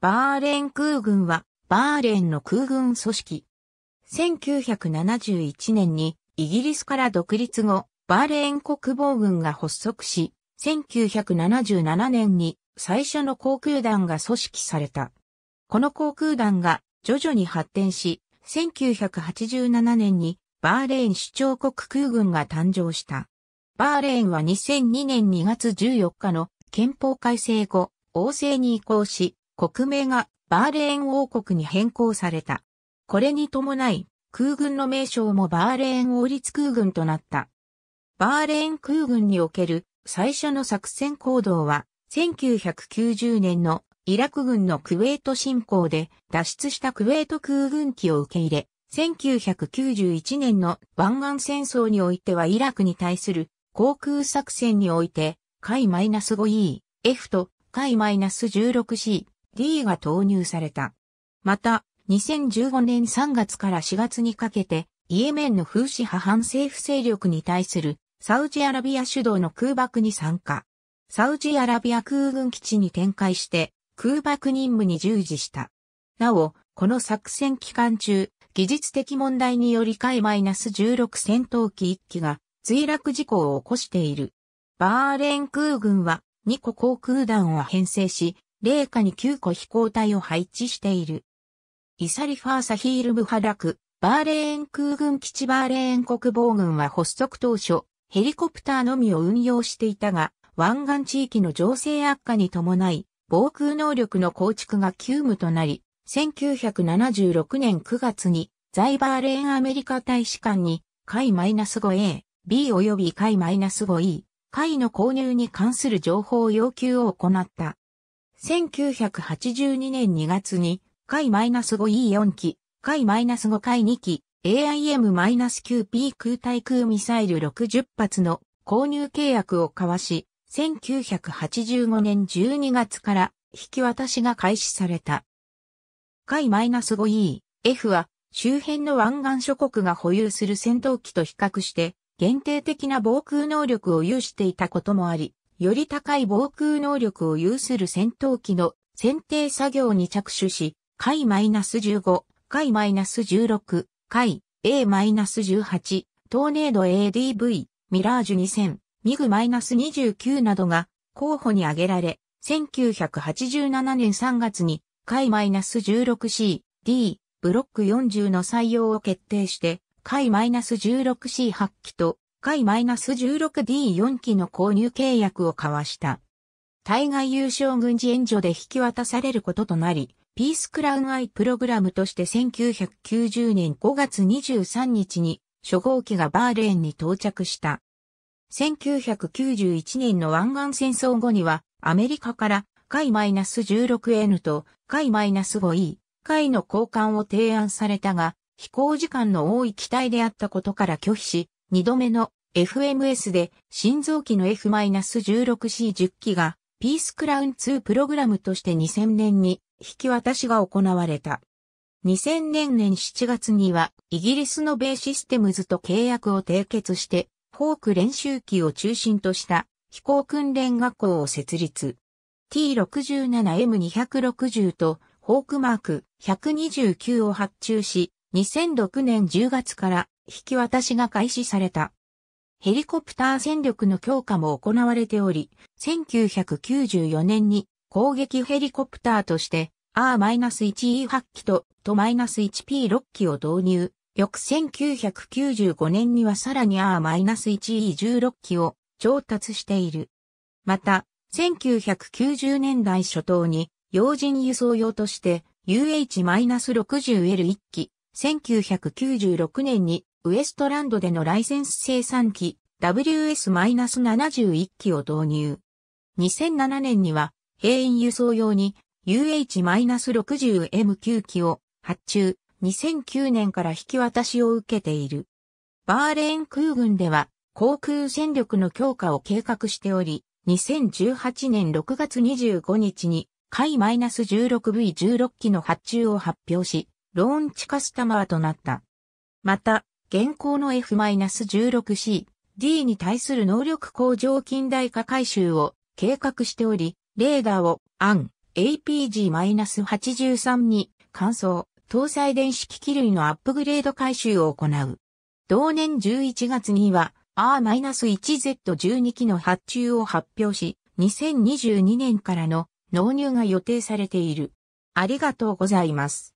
バーレン空軍は、バーレンの空軍組織。1971年に、イギリスから独立後、バーレーン国防軍が発足し、1977年に最初の航空団が組織された。この航空団が徐々に発展し、1987年にバーレーン主張国空軍が誕生した。バーレーンは2002年2月14日の憲法改正後、王政に移行し、国名がバーレーン王国に変更された。これに伴い、空軍の名称もバーレーン王立空軍となった。バーレーン空軍における最初の作戦行動は、1990年のイラク軍のクウェート侵攻で脱出したクウェート空軍機を受け入れ、1991年の湾岸戦争においてはイラクに対する航空作戦において、海 -5E、F と海 -16C、D が投入された。また、2015年3月から4月にかけて、イエメンの風刺派反政府勢力に対するサウジアラビア主導の空爆に参加。サウジアラビア空軍基地に展開して空爆任務に従事した。なお、この作戦期間中、技術的問題により海 -16 戦闘機1機が墜落事故を起こしている。バーレン空軍は2個航空団を編成し、零下に9個飛行隊を配置している。イサリファーサヒールムハラク、バーレーン空軍基地バーレーン国防軍は発足当初、ヘリコプターのみを運用していたが、湾岸地域の情勢悪化に伴い、防空能力の構築が急務となり、1976年9月に、在バーレーンアメリカ大使館に、海 -5A、B 及び海 -5E、海の購入に関する情報要求を行った。1982年2月に、回 -5E4 機、回 -5 回2機、AIM-9P 空対空ミサイル60発の購入契約を交わし、1985年12月から引き渡しが開始された。海 -5E、F は周辺の湾岸諸国が保有する戦闘機と比較して限定的な防空能力を有していたこともあり、より高い防空能力を有する戦闘機の選定作業に着手し、海 -15、海 -16、海 A-18、トーネード ADV、ミラージュ2000、ミグ -29 などが候補に挙げられ、1987年3月に海 -16C、D、ブロック40の採用を決定して、海 -16C8 機と回 -16D4 機の購入契約を交わした。対外優勝軍事援助で引き渡されることとなり、ピースクラウンアイプログラムとして1990年5月23日に初号機がバーレーンに到着した。1991年の湾岸戦争後にはアメリカから海 -16N と海 -5E、海の交換を提案されたが、飛行時間の多い機体であったことから拒否し、2度目の FMS で心臓機の F-16C10 機がピースクラウン2プログラムとして2000年に引き渡しが行われた。2000年年7月にはイギリスのベイシステムズと契約を締結してフォーク練習機を中心とした飛行訓練学校を設立。T67M260 とホークマーク129を発注し、2006年10月から引き渡しが開始された。ヘリコプター戦力の強化も行われており、1994年に攻撃ヘリコプターとして R-1E8 機とと -1P6 機を導入。翌1995年にはさらに R-1E16 機を調達している。また、1990年代初頭に要人輸送用として UH-60L1 機、1996年にウエストランドでのライセンス生産機 WS-71 機を導入。2007年には、兵員輸送用に UH-60M9 機を発注、2009年から引き渡しを受けている。バーレーン空軍では、航空戦力の強化を計画しており、2018年6月25日に、海 -16V16 機の発注を発表し、ローンチカスタマーとなった。また、現行の F-16C、D に対する能力向上近代化改修を計画しており、レーダーを AN、APG-83 に乾燥、搭載電子機器類のアップグレード改修を行う。同年11月には R-1Z12 機の発注を発表し、2022年からの納入が予定されている。ありがとうございます。